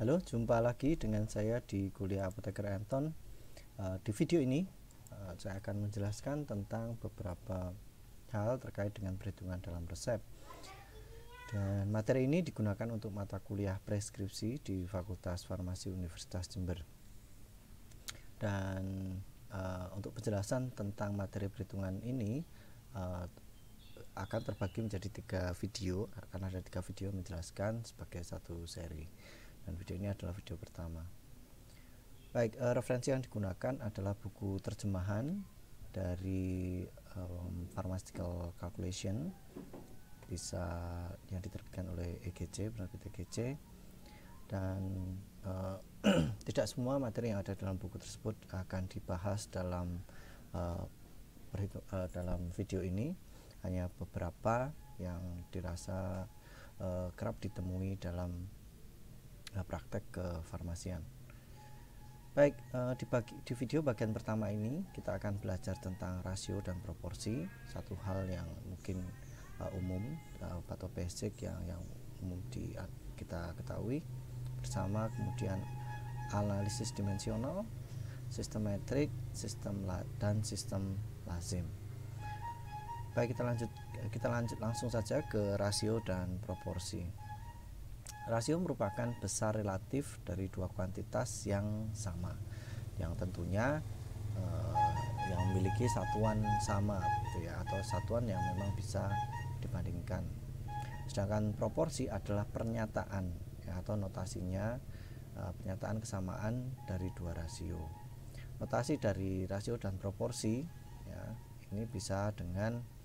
Halo, jumpa lagi dengan saya di kuliah apoteker Anton. Eh, di video ini eh, saya akan menjelaskan tentang beberapa hal terkait dengan perhitungan dalam resep. Dan materi ini digunakan untuk mata kuliah preskripsi di Fakultas Farmasi Universitas Jember. Dan eh, untuk penjelasan tentang materi perhitungan ini, uh, akan terbagi menjadi tiga video karena ada tiga video menjelaskan sebagai satu seri dan video ini adalah video pertama baik uh, referensi yang digunakan adalah buku terjemahan dari um, pharmaceutical calculation bisa yang diterbitkan oleh EGC penerbit EGC dan uh, tidak semua materi yang ada dalam buku tersebut akan dibahas dalam uh, uh, dalam video ini hanya beberapa yang dirasa uh, kerap ditemui dalam uh, praktek kefarmasian. Baik, uh, di, bagi, di video bagian pertama ini kita akan belajar tentang rasio dan proporsi, satu hal yang mungkin uh, umum uh, atau basic yang yang umum di kita ketahui bersama kemudian analisis dimensional, sistem metrik, sistem dan sistem lazim baik kita lanjut kita lanjut langsung saja ke rasio dan proporsi rasio merupakan besar relatif dari dua kuantitas yang sama yang tentunya eh, yang memiliki satuan sama gitu ya atau satuan yang memang bisa dibandingkan sedangkan proporsi adalah pernyataan ya, atau notasinya eh, pernyataan kesamaan dari dua rasio notasi dari rasio dan proporsi ya ini bisa dengan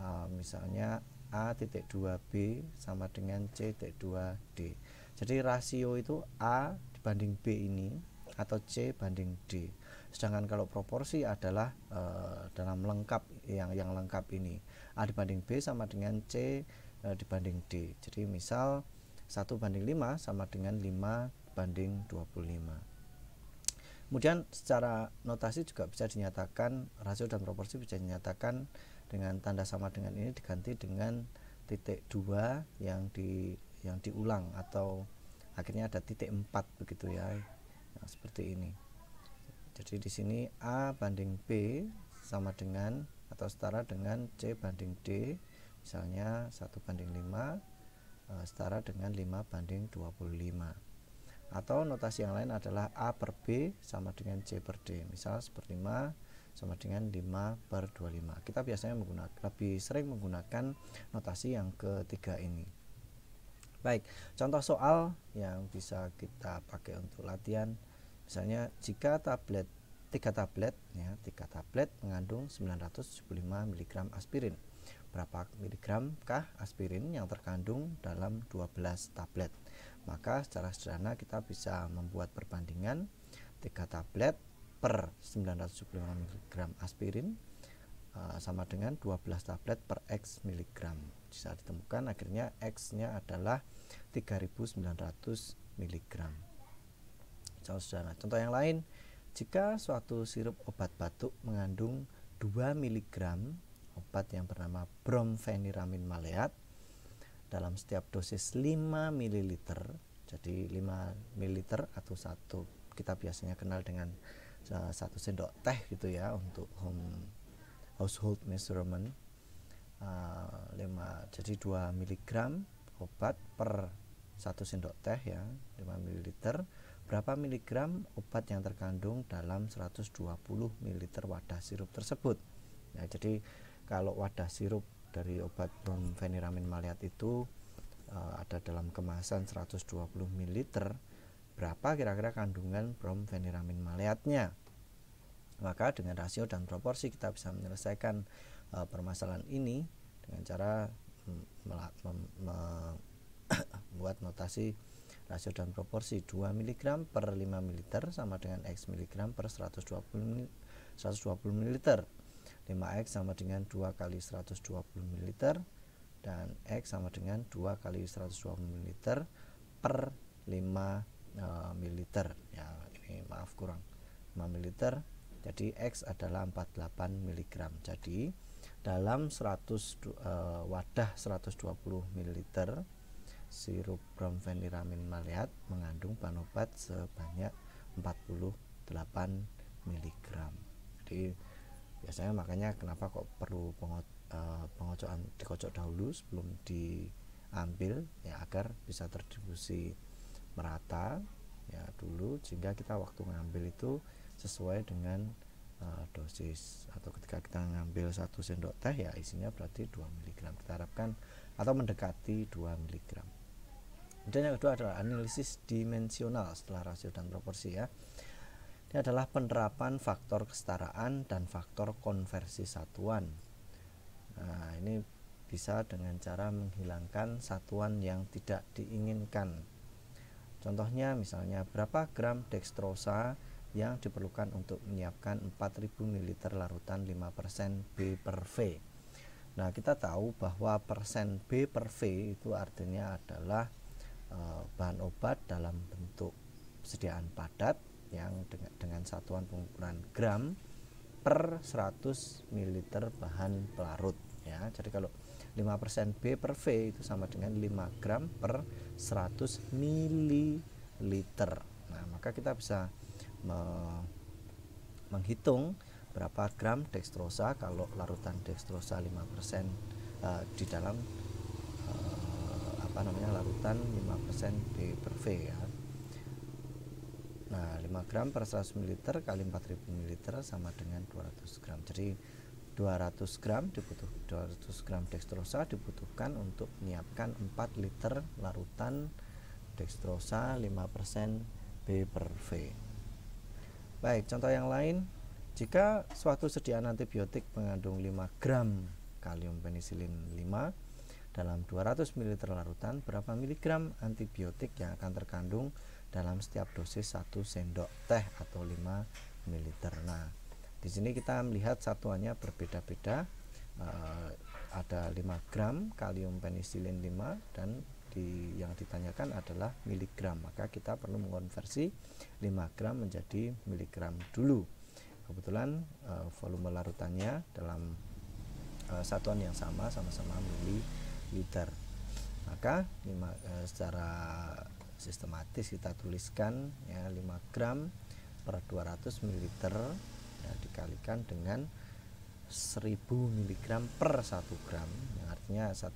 uh, misalnya A titik 2B sama dengan C titik 2D jadi rasio itu A dibanding B ini atau C banding D sedangkan kalau proporsi adalah uh, dalam lengkap yang yang lengkap ini A dibanding B sama dengan C uh, dibanding D jadi misal 1 banding 5 sama dengan 5 banding 25 Kemudian secara notasi juga bisa dinyatakan rasio dan proporsi bisa dinyatakan dengan tanda sama dengan ini diganti dengan titik dua yang di yang diulang atau akhirnya ada titik empat begitu ya nah, seperti ini. Jadi di sini A banding B sama dengan atau setara dengan C banding D misalnya satu banding lima eh, setara dengan lima banding dua puluh lima atau notasi yang lain adalah A per B sama dengan C per D misal seperti 5 sama dengan 5 per 25 kita biasanya menggunakan lebih sering menggunakan notasi yang ketiga ini baik contoh soal yang bisa kita pakai untuk latihan misalnya jika tablet tiga tablet ya tiga tablet mengandung 975 mg aspirin berapa miligram kah aspirin yang terkandung dalam 12 tablet maka secara sederhana kita bisa membuat perbandingan 3 tablet per 975 mg aspirin eh, sama dengan 12 tablet per X mg. bisa ditemukan akhirnya X nya adalah 3900 mg contoh sederhana contoh yang lain jika suatu sirup obat batuk mengandung 2 mg obat yang bernama bromfeniramin maleat dalam setiap dosis 5 ml jadi 5 ml atau satu kita biasanya kenal dengan eh, satu sendok teh gitu ya untuk home household measurement uh, eh, 5 jadi 2 mg obat per satu sendok teh ya 5 ml berapa miligram obat yang terkandung dalam 120 ml wadah sirup tersebut. Nah, jadi kalau wadah sirup dari obat bromfeniramin maleat itu uh, ada dalam kemasan 120 ml berapa kira-kira kandungan bromfeniramin maleatnya maka dengan rasio dan proporsi kita bisa menyelesaikan uh, permasalahan ini dengan cara mm, membuat notasi rasio dan proporsi 2 mg per 5 ml sama dengan X mg per 120 120 ml 5x sama dengan 2 kali 120 ml dan x sama dengan 2 kali 120 ml per 5 uh, ml ya ini maaf kurang 5 ml jadi x adalah 48 mg jadi dalam 100 uh, eh, wadah 120 ml sirup bromfeniramin maleat mengandung bahan obat sebanyak 48 mg jadi biasanya makanya kenapa kok perlu pengo eh, pengocokan dikocok dahulu sebelum diambil ya agar bisa terdistribusi merata ya dulu sehingga kita waktu ngambil itu sesuai dengan uh, dosis atau ketika kita ngambil satu sendok teh ya isinya berarti 2 mg kita harapkan atau mendekati 2 mg dan yang kedua adalah analisis dimensional setelah rasio dan proporsi ya ini adalah penerapan faktor kesetaraan dan faktor konversi satuan. Nah, ini bisa dengan cara menghilangkan satuan yang tidak diinginkan. Contohnya misalnya berapa gram dextrosa yang diperlukan untuk menyiapkan 4000 ml larutan 5% B per V. Nah, kita tahu bahwa persen B per V itu artinya adalah eh, bahan obat dalam bentuk sediaan padat yang dengan, dengan satuan pengukuran gram per 100 ml bahan pelarut ya. Jadi kalau 5% B per V itu sama dengan 5 gram per 100 ml. Nah, maka kita bisa me menghitung berapa gram dextrosa kalau larutan dextrosa 5% uh, eh, di dalam uh, apa namanya larutan 5% B per V ya Nah, 5 gram per 100 ml kali 4000 ml sama dengan 200 gram. Jadi 200 gram dibutuh 200 gram dextrosa dibutuhkan untuk menyiapkan 4 liter larutan dextrosa 5% B per V. Baik, contoh yang lain, jika suatu sediaan antibiotik mengandung 5 gram kalium penisilin 5 dalam 200 ml larutan, berapa miligram antibiotik yang akan terkandung dalam setiap dosis 1 sendok teh atau 5 ml. Nah, di sini kita melihat satuannya berbeda-beda. E, ada 5 gram kalium penisilin 5 dan di, yang ditanyakan adalah miligram. Maka kita perlu mengonversi 5 gram menjadi miligram dulu. Kebetulan e, volume larutannya dalam e, satuan yang sama sama-sama mililiter. Maka lima, e, secara sistematis kita tuliskan ya 5 gram per 200 ml ya, dikalikan dengan 1000 mg per 1 gram yang artinya 1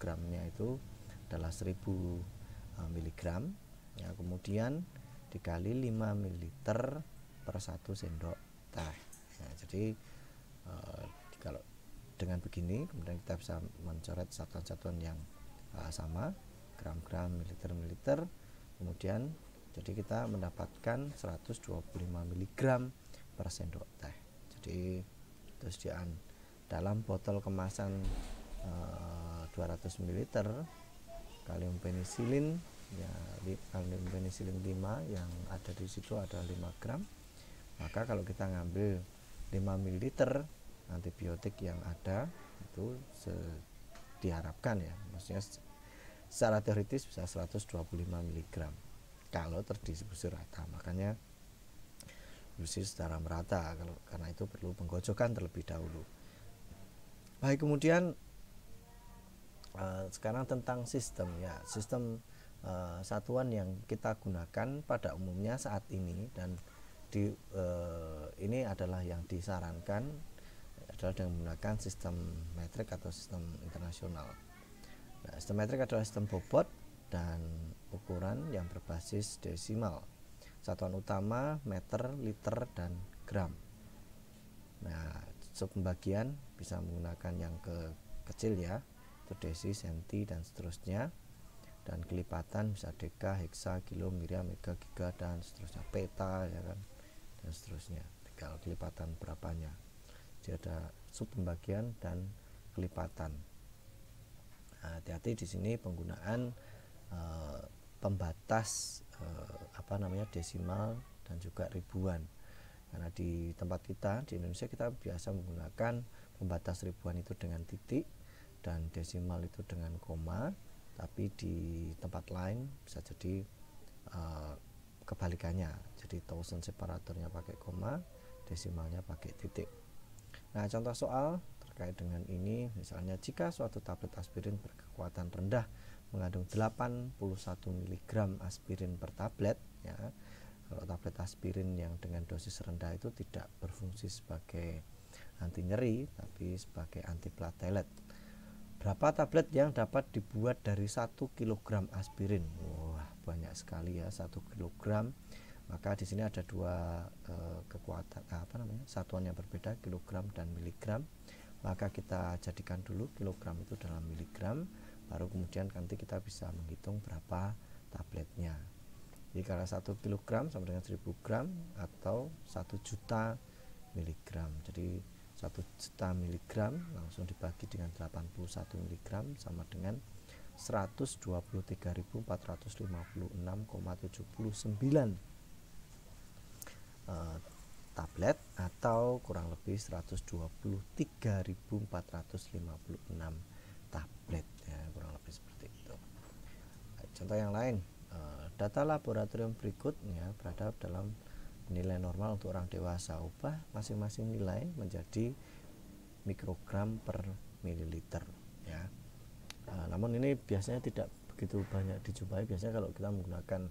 gramnya itu adalah 1000 eh, mg ya, kemudian dikali 5 ml per 1 sendok teh ya, jadi eh, kalau dengan begini kemudian kita bisa mencoret satuan-satuan yang eh, sama gram-gram militer-militer, kemudian jadi kita mendapatkan 125 mg per sendok teh jadi tersediaan dalam botol kemasan e, 200 ml kalium penisilin ya kalium penisilin 5 yang ada di situ ada 5 gram maka kalau kita ngambil 5 ml antibiotik yang ada itu diharapkan ya maksudnya secara teoritis bisa 125 mg kalau terdistribusi rata makanya distribusi secara merata kalau karena itu perlu penggocokan terlebih dahulu baik kemudian uh, sekarang tentang sistem ya sistem uh, satuan yang kita gunakan pada umumnya saat ini dan di uh, ini adalah yang disarankan adalah dengan menggunakan sistem metrik atau sistem internasional Nah, sistem metrik adalah sistem bobot dan ukuran yang berbasis desimal. Satuan utama meter, liter, dan gram. Nah, sub pembagian bisa menggunakan yang ke kecil ya, itu desi, senti, dan seterusnya. Dan kelipatan bisa deka, heksa, kilo, miliar, mega, giga, dan seterusnya. Peta ya kan, dan seterusnya. Tinggal kelipatan berapanya. Jadi ada sub pembagian dan kelipatan. Nah, hati-hati di sini penggunaan uh, pembatas uh, apa namanya desimal dan juga ribuan karena di tempat kita di Indonesia kita biasa menggunakan pembatas ribuan itu dengan titik dan desimal itu dengan koma tapi di tempat lain bisa jadi uh, kebalikannya jadi thousand separatornya pakai koma desimalnya pakai titik nah contoh soal terkait dengan ini misalnya jika suatu tablet aspirin berkekuatan rendah mengandung 81 mg aspirin per tablet ya kalau tablet aspirin yang dengan dosis rendah itu tidak berfungsi sebagai anti nyeri tapi sebagai anti platelet berapa tablet yang dapat dibuat dari 1 kg aspirin wah banyak sekali ya 1 kg maka di sini ada dua e, kekuatan apa namanya satuan yang berbeda kilogram dan miligram maka kita jadikan dulu kilogram itu dalam miligram baru kemudian nanti kita bisa menghitung berapa tabletnya jadi kalau 1 kilogram sama dengan 1000 gram atau 1 juta miligram jadi 1 juta miligram langsung dibagi dengan 81 miligram sama dengan 123.456,79 atau kurang lebih 123.456 tablet ya kurang lebih seperti itu contoh yang lain eh, data laboratorium berikutnya berada dalam nilai normal untuk orang dewasa ubah masing-masing nilai menjadi mikrogram per mililiter ya eh, namun ini biasanya tidak begitu banyak dijumpai biasanya kalau kita menggunakan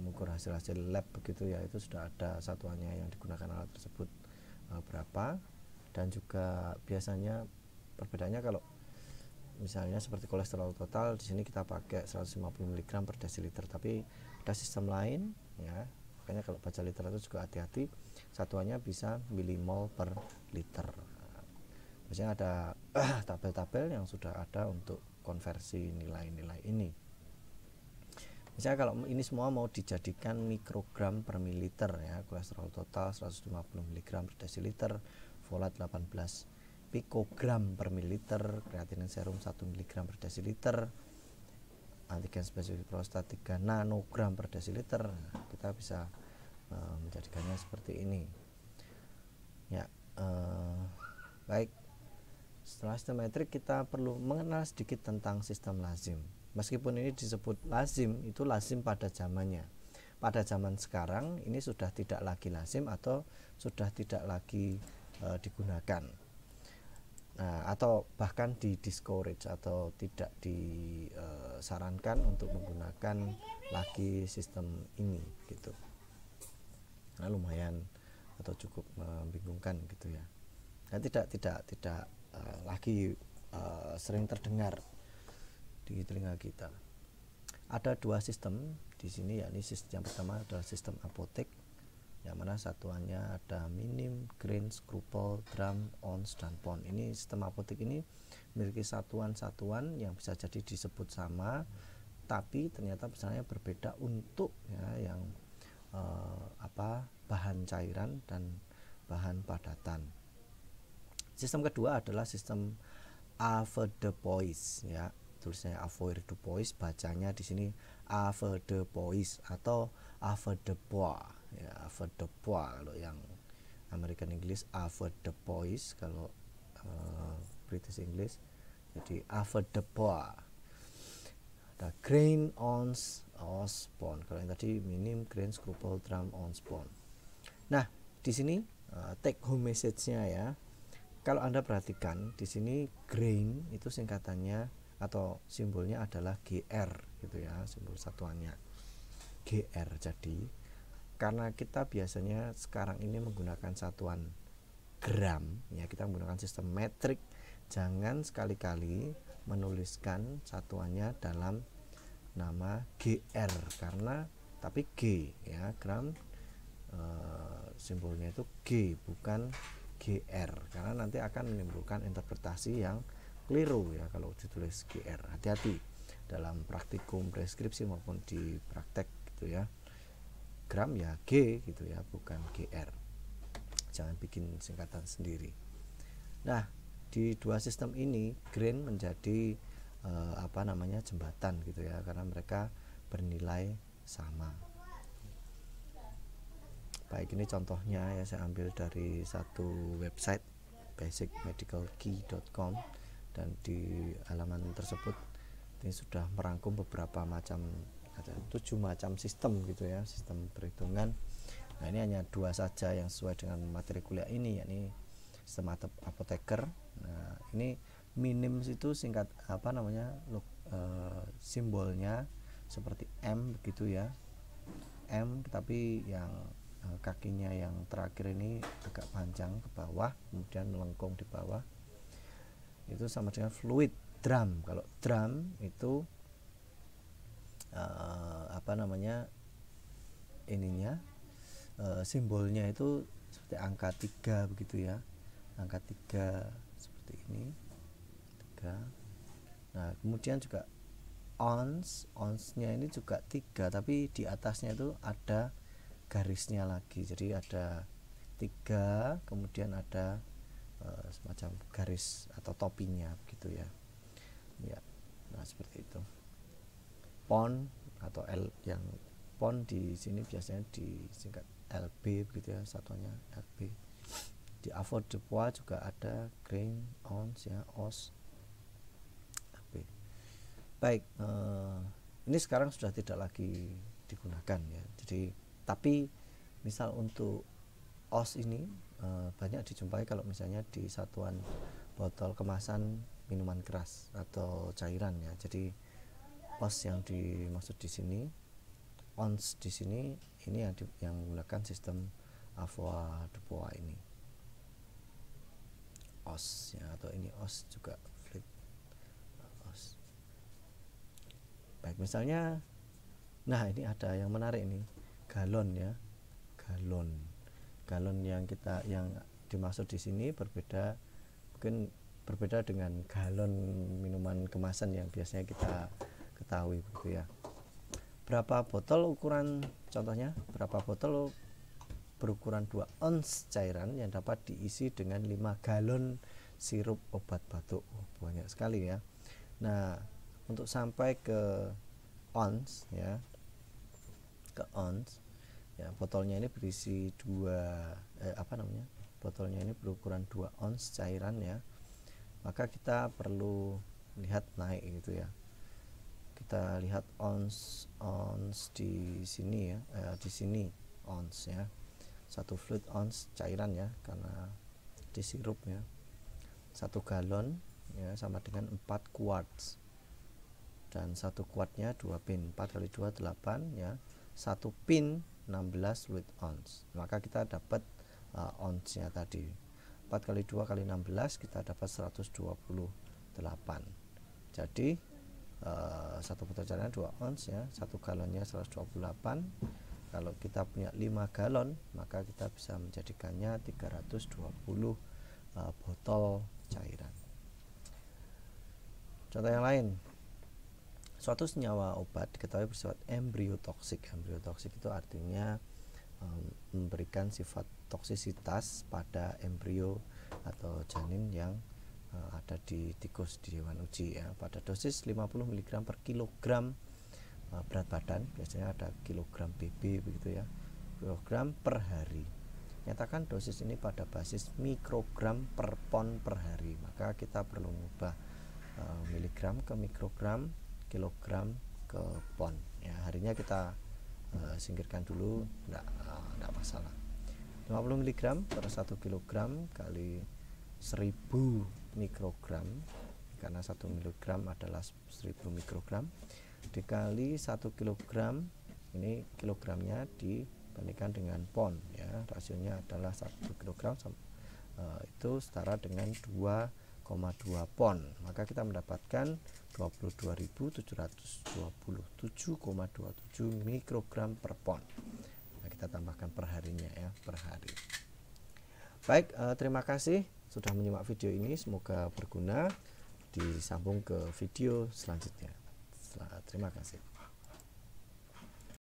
mengukur hasil-hasil lab begitu ya itu sudah ada satuannya yang digunakan alat tersebut Eh, berapa dan juga biasanya perbedaannya kalau misalnya seperti kolesterol total di sini kita pakai 150 mg per desiliter tapi ada sistem lain ya makanya kalau baca literatur juga hati-hati satuannya bisa milimol per liter biasanya ada tabel-tabel yang sudah ada untuk konversi nilai-nilai ini misalnya kalau ini semua mau dijadikan mikrogram per mililiter ya kolesterol total 150 mg per desiliter folat 18 pikogram per mililiter kreatinin serum 1 mg per desiliter antigen spesifik prostat 3 nanogram per desiliter nah, kita bisa uh, menjadikannya seperti ini ya uh, baik setelah sistemetrik kita perlu mengenal sedikit tentang sistem lazim Meskipun ini disebut lazim, itu lazim pada zamannya. Pada zaman sekarang ini sudah tidak lagi lazim atau sudah tidak lagi e, digunakan. Nah, atau bahkan di discourage atau tidak disarankan e, untuk menggunakan lagi sistem ini gitu. Nah, lumayan atau cukup membingungkan gitu ya. Nah, tidak tidak tidak uh, lagi uh, sering terdengar di telinga kita. Ada dua sistem di sini yakni sistem yang pertama adalah sistem apotek yang mana satuannya ada minim, green, scruple, drum, ons, dan pon. Ini sistem apotek ini memiliki satuan-satuan yang bisa jadi disebut sama tapi ternyata misalnya berbeda untuk ya yang eh, apa bahan cairan dan bahan padatan. Sistem kedua adalah sistem Avedepois ya tulisnya avoid the pois bacanya di sini avoid the pois atau avoid the boy ya avoid the boy kalau yang American English avoid the pois kalau uh, British English jadi avoid the boy the grain ounce ounce pound kalau yang tadi minim grain scruple gram ounce spawn nah di sini uh, take home message-nya ya kalau Anda perhatikan di sini grain itu singkatannya atau simbolnya adalah GR gitu ya simbol satuannya GR jadi karena kita biasanya sekarang ini menggunakan satuan gram ya kita menggunakan sistem metrik jangan sekali-kali menuliskan satuannya dalam nama GR karena tapi G ya gram e, simbolnya itu G bukan GR karena nanti akan menimbulkan interpretasi yang keliru ya kalau ditulis GR hati-hati dalam praktikum preskripsi maupun di praktek gitu ya gram ya G gitu ya bukan GR jangan bikin singkatan sendiri nah di dua sistem ini grain menjadi eh, apa namanya jembatan gitu ya karena mereka bernilai sama baik ini contohnya ya saya ambil dari satu website basicmedicalkey.com dan di halaman tersebut ini sudah merangkum beberapa macam ada tujuh macam sistem gitu ya sistem perhitungan nah ini hanya dua saja yang sesuai dengan materi kuliah ini yakni sistem apoteker nah ini minim itu singkat apa namanya look, e, eh, simbolnya seperti M begitu ya M tapi yang e, kakinya yang terakhir ini agak panjang ke bawah kemudian melengkung di bawah itu sama dengan fluid drum kalau drum itu uh, apa namanya ininya uh, simbolnya itu seperti angka tiga begitu ya angka tiga seperti ini tiga nah kemudian juga ons onsnya ini juga tiga tapi di atasnya itu ada garisnya lagi jadi ada tiga kemudian ada Eh, semacam garis atau topinya gitu ya ya nah seperti itu pon atau L yang pon di sini biasanya disingkat LB begitu ya satunya LB di avo de Poix juga ada grain ounce ya os LB baik uh, ini sekarang sudah tidak lagi digunakan ya jadi tapi misal untuk os ini uh, banyak dijumpai kalau misalnya di satuan botol kemasan minuman keras atau cairan ya. Jadi os yang dimaksud di sini ons di sini ini yang di, yang menggunakan sistem Avoa Dupois ini. OS ya atau ini OS juga flip OS. Baik, misalnya nah ini ada yang menarik ini galon ya. Galon galon yang kita yang dimaksud di sini berbeda mungkin berbeda dengan galon minuman kemasan yang biasanya kita ketahui begitu ya berapa botol ukuran contohnya berapa botol berukuran 2 ons cairan yang dapat diisi dengan 5 galon sirup obat batuk oh, banyak sekali ya nah untuk sampai ke ons ya ke ons ya botolnya ini berisi dua eh, apa namanya botolnya ini berukuran 2 ons cairan ya maka kita perlu lihat naik gitu ya kita lihat ons ons di sini ya eh, di sini ons ya satu fluid ons cairan ya karena di sirup ya satu galon ya sama dengan 4 quarts dan satu kuatnya 2 pin 4 kali 2 8 ya satu pin 16 with ons maka kita dapat uh, ounce tadi 4 kali 2 kali 16 kita dapat 128 jadi uh, satu botol cairan 2 ounce ya satu galonnya 128 kalau kita punya 5 galon maka kita bisa menjadikannya 320 uh, botol cairan contoh yang lain Suatu senyawa obat diketahui bersifat embrio toksik. Embrio toksik itu artinya um, memberikan sifat toksisitas pada embrio atau janin yang uh, ada di tikus di hewan uji ya. Pada dosis 50 mg per kilogram uh, berat badan biasanya ada kilogram BB begitu ya. Kilogram per hari. Nyatakan dosis ini pada basis mikrogram per pon per hari. Maka kita perlu mengubah uh, miligram ke mikrogram kilogram ke pon ya harinya kita uh, singkirkan dulu enggak uh, eh, enggak masalah 50 mg per 1 kg kali 1000 mikrogram karena 1 mg adalah 1000 mikrogram dikali 1 kg ini kilogramnya dibandingkan dengan pon ya rasionya adalah 1 kg uh, itu setara dengan 2 pon maka kita mendapatkan 22.727,27 mikrogram per pon nah, kita tambahkan perharinya ya per hari baik eh, terima kasih sudah menyimak video ini semoga berguna disambung ke video selanjutnya terima kasih